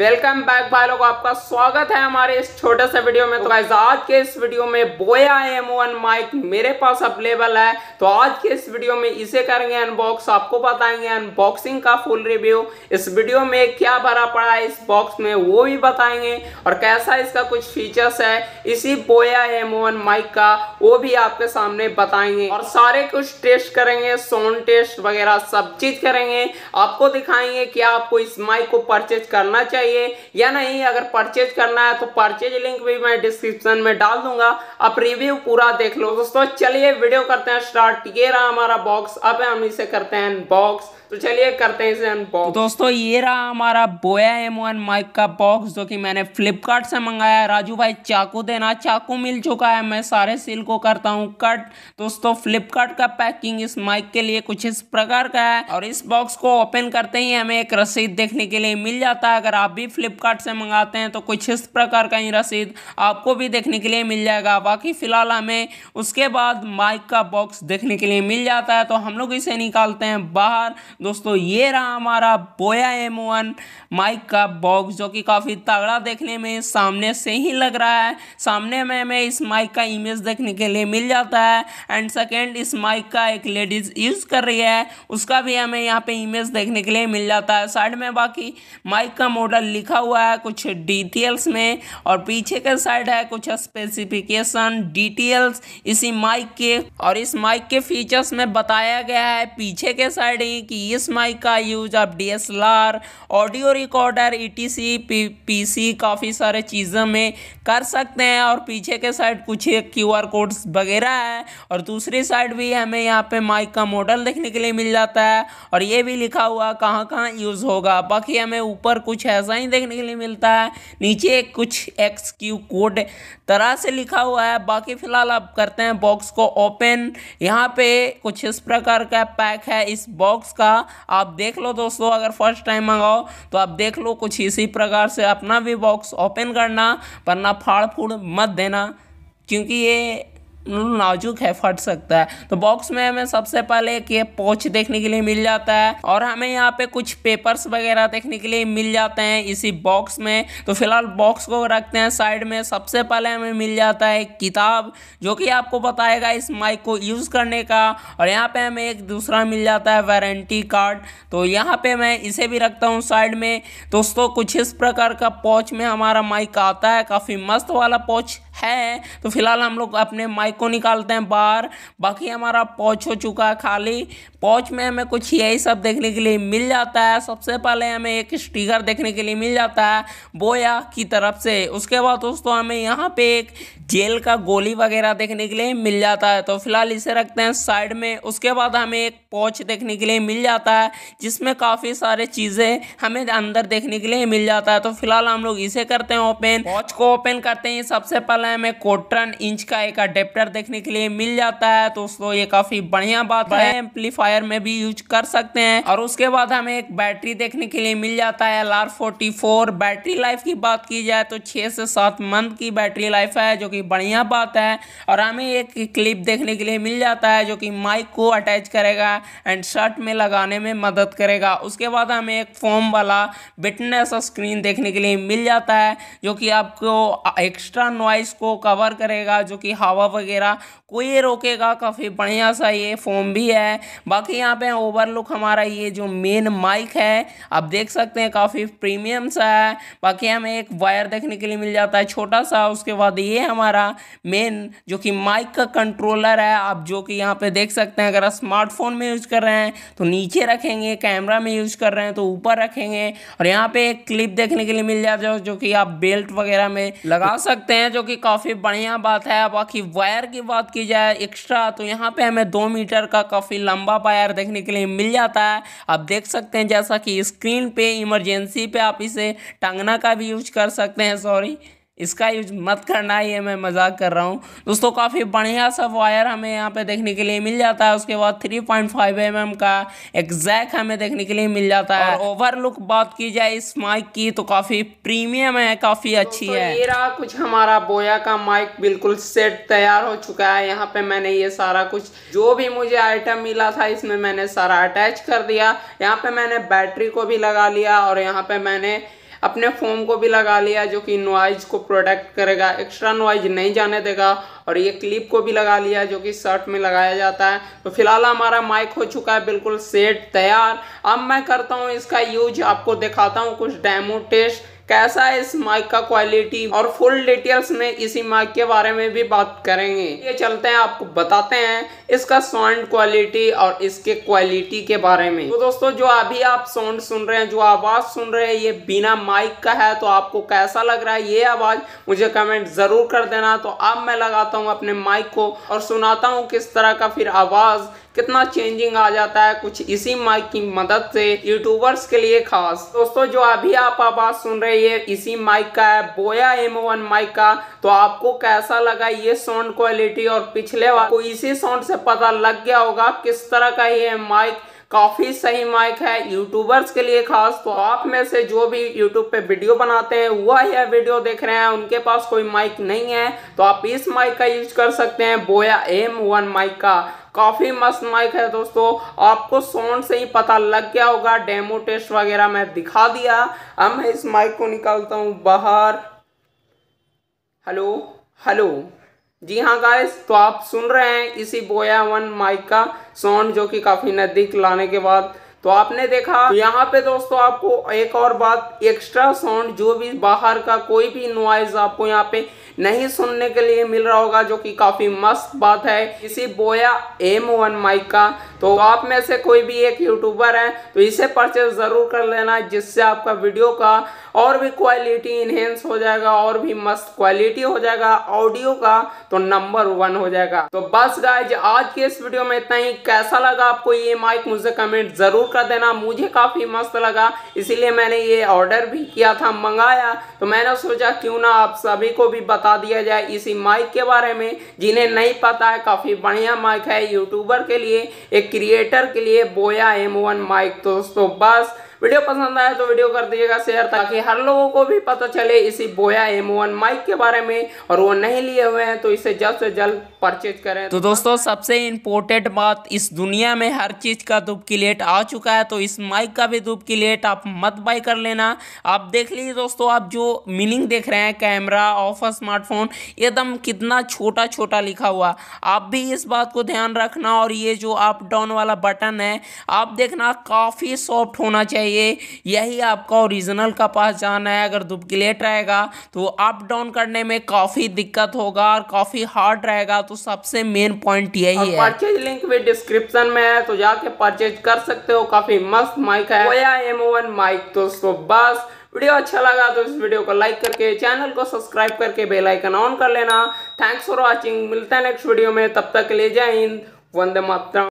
welcome back भाई लोग आपका स्वागत है हमारे इस छोटे से वीडियो में तो गाइज आज के इस वीडियो में बोया एम वन माइक मेरे पास अवेलेबल है तो आज के इस वीडियो में इसे करेंगे अनबॉक्स आपको बताएंगे अनबॉक्सिंग का फुल रिव्यू इस वीडियो में क्या भरा पड़ा है इस बॉक्स में वो भी बताएंगे और कैसा इसका कुछ फीचर्स है इसी बोया एम वन माइक का वो भी आपके सामने बताएंगे और सारे कुछ टेस्ट करेंगे साउंड टेस्ट वगैरह सब चीज करेंगे आपको दिखाएंगे कि आपको इस माइक को परचेज करना चाहिए चाहिए या नहीं अगर परचेज करना है तो परचेज लिंक भी मैं डिस्क्रिप्शन में डाल दूंगा आप रिव्यू पूरा देख लो दोस्तों चलिए वीडियो करते हैं स्टार्ट ये रहा हमारा बॉक्स अब हम इसे करते हैं अनबॉक्स तो चलिए करते हैं इसे अनबॉक्स तो दोस्तों ये रहा हमारा बोया एम वन माइक का बॉक्स जो कि मैंने फ्लिपकार्ट से मंगाया है राजू भाई चाकू देना चाकू मिल चुका है मैं सारे सील को करता हूँ कट दोस्तों फ्लिपकार्ट का पैकिंग इस माइक के लिए कुछ इस प्रकार का है और इस बॉक्स को ओपन करते ही हमें एक रसीद देखने के लिए मिल जाता है अगर आप भी फ्लिपकार्ट से मंगाते हैं तो कुछ इस प्रकार का ही रसीद आपको भी देखने के लिए मिल जाएगा बाकी फ़िलहाल हमें उसके बाद माइक का बॉक्स देखने के लिए मिल जाता है तो हम लोग इसे निकालते हैं बाहर दोस्तों ये रहा हमारा बोया एम माइक का बॉक्स जो कि काफ़ी तगड़ा देखने में सामने से ही लग रहा है सामने में हमें इस माइक का इमेज देखने के लिए मिल जाता है एंड सेकेंड इस माइक का एक लेडीज़ यूज़ कर रही है उसका भी हमें यहाँ पे इमेज देखने के लिए मिल जाता है साइड में बाकी माइक का मॉडल लिखा हुआ है कुछ डिटेल्स में और पीछे के साइड है कुछ स्पेसिफिकेशन डिटेल्स इसी माइक के और इस माइक के फीचर्स में बताया गया है पीछे के साइड ही कि इस माइक का यूज आप D audio recorder E PC काफ़ी सारे चीज़ों में कर सकते हैं और पीछे के साइड कुछ क्यू आर कोड्स वगैरह है और दूसरी साइड भी हमें यहाँ पे माइक का मॉडल देखने के लिए मिल जाता है और ये भी लिखा हुआ कहाँ कहाँ यूज़ होगा बाकी हमें ऊपर कुछ ऐसा नहीं देखने के लिए मिलता है नीचे कुछ एक्स क्यू कोड तरह से लिखा हुआ है बाकी फिलहाल आप करते हैं बॉक्स को ओपन यहाँ पे कुछ इस प्रकार का पैक है इस बॉक्स का आप देख लो दोस्तों अगर फर्स्ट टाइम मंगाओ तो आप देख लो कुछ इसी प्रकार से अपना भी बॉक्स ओपन करना वरना फाड़ फूड़ मत देना क्योंकि ये हम्म, नाजुक है फट सकता है तो बॉक्स में हमें सबसे पहले एक ये पोच देखने के लिए मिल जाता है और हमें यहाँ पे कुछ पेपर्स वगैरह देखने के लिए मिल जाते हैं इसी बॉक्स में तो फिलहाल बॉक्स को रखते हैं साइड में सबसे पहले हमें मिल जाता है किताब जो कि आपको बताएगा इस माइक को यूज़ करने का और यहाँ पे हमें एक दूसरा मिल जाता है वारंटी कार्ड तो यहाँ पे मैं इसे भी रखता हूँ साइड में दोस्तों कुछ इस प्रकार का पोच में हमारा माइक आता है काफ़ी मस्त वाला पोच है तो फिलहाल हम लोग अपने माइक को निकालते हैं बाहर बाकी हमारा पॉच हो चुका है खाली पॉच में हमें कुछ यही सब देखने के लिए मिल जाता है सबसे पहले हमें एक स्टिकर देखने के लिए मिल जाता है बोया की तरफ से उसके बाद दोस्तों हमें यहाँ पे एक जेल का गोली वगैरह देखने के लिए मिल जाता है तो फिलहाल इसे रखते हैं साइड में उसके बाद हमें एक पॉच देखने के लिए मिल जाता है जिसमें काफ़ी सारे चीज़ें हमें अंदर देखने के लिए मिल जाता है तो फिलहाल हम लोग इसे करते हैं ओपन पॉच को ओपन करते हैं सबसे पहले हमें कोटन इंच का एक अडेप्ट चैप्टर देखने के लिए मिल जाता है दोस्तों ये काफी बढ़िया बात है एम्पलीफायर में भी यूज कर सकते हैं और उसके बाद हमें एक बैटरी देखने के लिए मिल जाता है L R forty four battery life की बात की जाए तो छह से सात मंथ की बैटरी लाइफ है जो की बढ़िया बात है और हमें एक क्लिप देखने के लिए मिल जाता है जो की माइक को अटैच करेगा एंड शर्ट में लगाने में मदद करेगा उसके बाद हमें एक फोम वाला बिटनेस स्क्रीन देखने के लिए मिल जाता है जो कि आपको एक्स्ट्रा नॉइस को कवर करेगा जो कि हवा वगैरह वगैरह कोई रोकेगा काफ़ी बढ़िया सा ये फोम भी है बाकी यहाँ पे ओवरलुक हमारा ये जो मेन माइक है आप देख सकते हैं काफ़ी प्रीमियम सा है बाकी हमें एक वायर देखने के लिए मिल जाता है छोटा सा उसके बाद ये हमारा मेन जो कि माइक का कंट्रोलर है आप जो कि यहाँ पे देख सकते हैं अगर स्मार्टफोन में यूज कर रहे हैं तो नीचे रखेंगे कैमरा में यूज कर रहे हैं तो ऊपर रखेंगे और यहाँ पे एक क्लिप देखने के लिए मिल जाता है जो कि आप बेल्ट वगैरह में लगा सकते हैं जो कि काफ़ी बढ़िया बात है बाकी वायर वायर की बात की जाए एक्स्ट्रा तो यहाँ पे हमें दो मीटर का काफ़ी लंबा पायर देखने के लिए मिल जाता है आप देख सकते हैं जैसा कि स्क्रीन पे इमरजेंसी पे आप इसे टांगना का भी यूज कर सकते हैं सॉरी इसका यूज मत करना ये मैं मजाक कर रहा हूँ दोस्तों काफ़ी बढ़िया सा वायर हमें यहाँ पे देखने के लिए मिल जाता है उसके बाद 3.5 पॉइंट mm का एग्जैक्ट हमें देखने के लिए मिल जाता है ओवरलुक बात की जाए इस माइक की तो काफ़ी प्रीमियम है काफ़ी अच्छी है मेरा कुछ हमारा बोया का माइक बिल्कुल सेट तैयार हो चुका है यहाँ पे मैंने ये सारा कुछ जो भी मुझे आइटम मिला था इसमें मैंने सारा अटैच कर दिया यहाँ पे मैंने बैटरी को भी लगा लिया और यहाँ पे मैंने अपने फोम को भी लगा लिया जो कि नॉइज को प्रोटेक्ट करेगा एक्स्ट्रा नॉइज नहीं जाने देगा और ये क्लिप को भी लगा लिया जो कि शर्ट में लगाया जाता है तो फिलहाल हमारा माइक हो चुका है बिल्कुल सेट तैयार अब मैं करता हूँ इसका यूज आपको दिखाता हूँ कुछ डेमो टेस्ट कैसा है इस माइक का क्वालिटी और फुल डिटेल्स में इसी माइक के बारे में भी बात करेंगे ये चलते हैं आपको बताते हैं इसका साउंड क्वालिटी और इसके क्वालिटी के बारे में तो दोस्तों जो अभी आप साउंड सुन रहे हैं जो आवाज़ सुन रहे हैं ये बिना माइक का है तो आपको कैसा लग रहा है ये आवाज़ मुझे कमेंट ज़रूर कर देना तो अब मैं लगाता हूँ अपने माइक को और सुनाता हूँ किस तरह का फिर आवाज़ कितना चेंजिंग आ जाता है कुछ इसी माइक की मदद से यूट्यूबर्स के लिए खास दोस्तों जो अभी आप आवाज सुन रहे हैं इसी माइक का है बोया एम वन माइक का तो आपको कैसा लगा ये साउंड क्वालिटी और पिछले को इसी साउंड से पता लग गया होगा किस तरह का ये माइक काफ़ी सही माइक है यूट्यूबर्स के लिए खास तो आप में से जो भी यूट्यूब पे वीडियो बनाते हैं वह यह वीडियो देख रहे हैं उनके पास कोई माइक नहीं है तो आप इस माइक का यूज कर सकते हैं बोया एम वन माइक का काफ़ी मस्त माइक है दोस्तों आपको साउंड से ही पता लग गया होगा डेमो टेस्ट वगैरह मैं दिखा दिया अब मैं इस माइक को निकालता हूँ बाहर हेलो हेलो जी हाँ गाइस तो आप सुन रहे हैं इसी बोया वन माइक का साउंड जो कि काफ़ी नज़दीक लाने के बाद तो आपने देखा तो यहाँ पे दोस्तों आपको एक और बात एक्स्ट्रा साउंड जो भी बाहर का कोई भी नॉइज आपको यहाँ पे नहीं सुनने के लिए मिल रहा होगा जो कि काफ़ी मस्त बात है इसी बोया एम वन माइक का तो आप में से कोई भी एक यूट्यूबर है तो इसे परचेज ज़रूर कर लेना जिससे आपका वीडियो का और भी क्वालिटी इन्हेंस हो जाएगा और भी मस्त क्वालिटी हो जाएगा ऑडियो का तो नंबर वन हो जाएगा तो बस गाइज आज के इस वीडियो में इतना ही कैसा लगा आपको ये माइक मुझे कमेंट जरूर कर देना मुझे काफ़ी मस्त लगा इसीलिए मैंने ये ऑर्डर भी किया था मंगाया तो मैंने सोचा क्यों ना आप सभी को भी बता दिया जाए इसी माइक के बारे में जिन्हें नहीं पता है काफ़ी बढ़िया माइक है यूट्यूबर के लिए एक क्रिएटर के लिए बोया एम वन माइक तो दोस्तों बस वीडियो पसंद आया तो वीडियो कर दीजिएगा शेयर ताकि हर लोगों को भी पता चले इसी बोया एम वन माइक के बारे में और वो नहीं लिए हुए हैं तो इसे जल्द से जल्द परचेज करें तो दोस्तों सबसे इम्पोर्टेंट बात इस दुनिया में हर चीज़ का धूप की लेट आ चुका है तो इस माइक का भी धूप की लेट आप मत बाई कर लेना आप देख लीजिए दोस्तों आप जो मीनिंग देख रहे हैं कैमरा ऑफ स्मार्टफोन एकदम कितना छोटा छोटा लिखा हुआ आप भी इस बात को ध्यान रखना और ये जो अप डाउन वाला बटन है आप देखना काफ़ी सॉफ्ट होना चाहिए है ये यही आपका ओरिजिनल का पहचान है अगर डुप्लीकेट रहेगा तो अप डाउन करने में काफ़ी दिक्कत होगा और काफ़ी हार्ड रहेगा तो सबसे मेन पॉइंट यही है परचेज लिंक भी डिस्क्रिप्शन में है तो जाके परचेज कर सकते हो काफ़ी मस्त माइक है ओया एम वन माइक दोस्तों बस वीडियो अच्छा लगा तो इस वीडियो को लाइक करके चैनल को सब्सक्राइब करके बेल आइकन ऑन कर लेना थैंक्स फॉर वाचिंग मिलता है नेक्स्ट वीडियो में तब तक ले जय हिंद वंदे मातरम